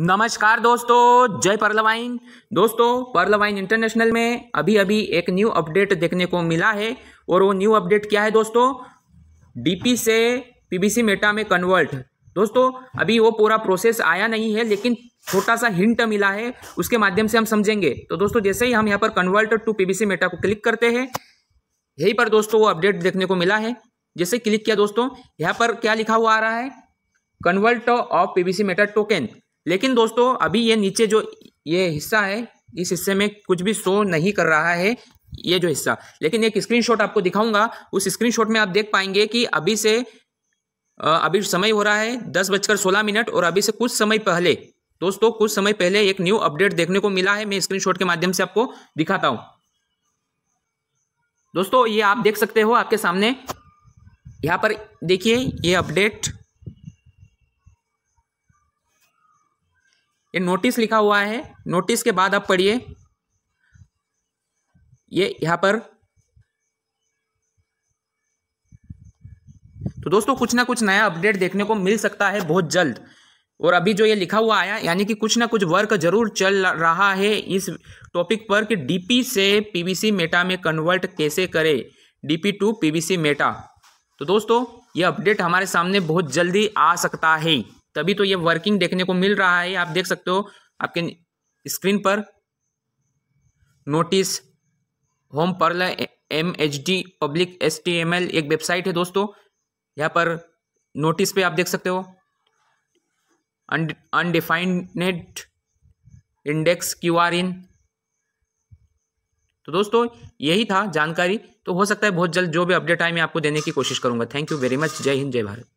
नमस्कार दोस्तों जय परलवाइन दोस्तों परलवाइन इंटरनेशनल में अभी अभी एक न्यू अपडेट देखने को मिला है और वो न्यू अपडेट क्या है दोस्तों डीपी से पीबीसी मेटा में कन्वर्ट दोस्तों अभी वो पूरा प्रोसेस आया नहीं है लेकिन छोटा सा हिंट मिला है उसके माध्यम से हम समझेंगे तो दोस्तों जैसे ही हम यहाँ पर कन्वर्ट टू पीबीसी मेटा को क्लिक करते हैं यहीं पर दोस्तों वो अपडेट देखने को मिला है जैसे क्लिक किया दोस्तों यहाँ पर क्या लिखा हुआ आ रहा है convert of PBC meta token लेकिन दोस्तों अभी ये नीचे जो ये हिस्सा है इस हिस्से में कुछ भी शो नहीं कर रहा है ये जो हिस्सा लेकिन एक स्क्रीनशॉट आपको दिखाऊंगा उस स्क्रीनशॉट में आप देख पाएंगे कि अभी से अभी समय हो रहा है दस बजकर सोलह मिनट और अभी से कुछ समय पहले दोस्तों कुछ समय पहले एक न्यू अपडेट देखने को मिला है मैं स्क्रीनशॉट के माध्यम से आपको दिखाता हूं दोस्तों ये आप देख सकते हो आपके सामने यहां पर देखिए ये अपडेट ये नोटिस लिखा हुआ है नोटिस के बाद आप पढ़िए ये यहां पर तो दोस्तों कुछ ना कुछ नया अपडेट देखने को मिल सकता है बहुत जल्द और अभी जो ये लिखा हुआ आया यानी कि कुछ ना कुछ वर्क जरूर चल रहा है इस टॉपिक पर कि डीपी से पीवीसी मेटा में कन्वर्ट कैसे करें डीपी टू पीवीसी मेटा तो दोस्तों ये अपडेट हमारे सामने बहुत जल्दी आ सकता है तभी तो ये वर्किंग देखने को मिल रहा है आप देख सकते हो आपके स्क्रीन पर notice home pearl M H D public S T M L एक वेबसाइट है दोस्तों यहाँ पर नोटिस पे आप देख सकते हो अनडिफाइनेड इंडेक्स क्यू आर इन तो दोस्तों यही था जानकारी तो हो सकता है बहुत जल्द जो भी अपडेट आए मैं आपको देने की कोशिश करूंगा थैंक यू वेरी मच जय हिंद जय भारत